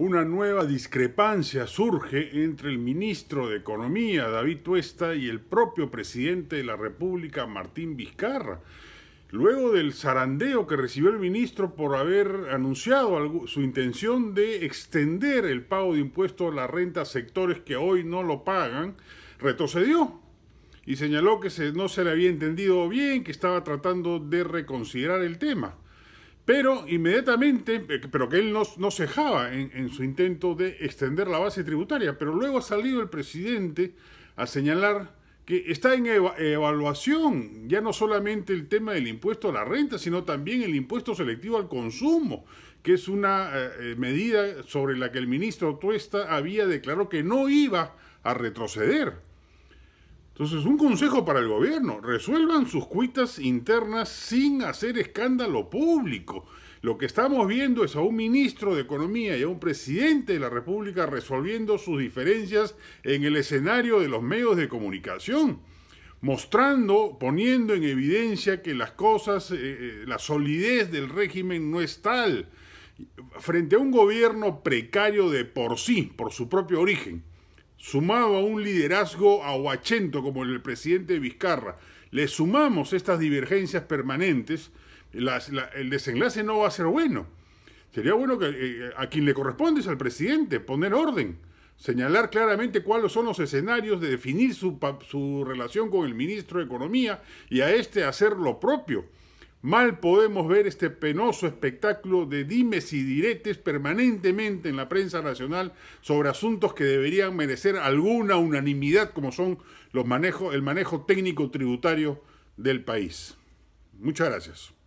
una nueva discrepancia surge entre el ministro de Economía, David Tuesta, y el propio presidente de la República, Martín Vizcarra. Luego del zarandeo que recibió el ministro por haber anunciado su intención de extender el pago de impuestos a la renta a sectores que hoy no lo pagan, retrocedió y señaló que no se le había entendido bien, que estaba tratando de reconsiderar el tema. Pero inmediatamente, eh, pero que él no, no cejaba en, su intento de extender la base tributaria, pero luego ha salido el presidente a señalar que está en evaluación ya no solamente el tema del impuesto a la renta, sino también el impuesto selectivo al consumo, que es una eh, eh, medida sobre la que el ministro Tuesta había declarado que no iba a retroceder. Entonces, un consejo para el gobierno, resuelvan sus cuitas internas sin hacer escándalo público. Lo que estamos viendo es a un ministro de Economía y a un presidente de la República resolviendo sus diferencias en el escenario de los medios de comunicación, mostrando, poniendo en evidencia que las cosas, eh, eh, la solidez del régimen no es tal, frente a un gobierno precario de por sí, por su propio origen sumado a un liderazgo aguachento como el del presidente Vizcarra, le sumamos estas divergencias permanentes, el desenlace no va a ser bueno. Sería bueno que eh, a quien le corresponde es al presidente, poner orden, señalar claramente cuáles son los escenarios de definir su, su relación con el ministro de Economía y a este hacer lo propio. Mal podemos ver este penoso espectáculo de dimes y diretes permanentemente en la prensa nacional sobre asuntos que deberían merecer alguna unanimidad como son los manejo, el manejo técnico tributario del país. Muchas gracias.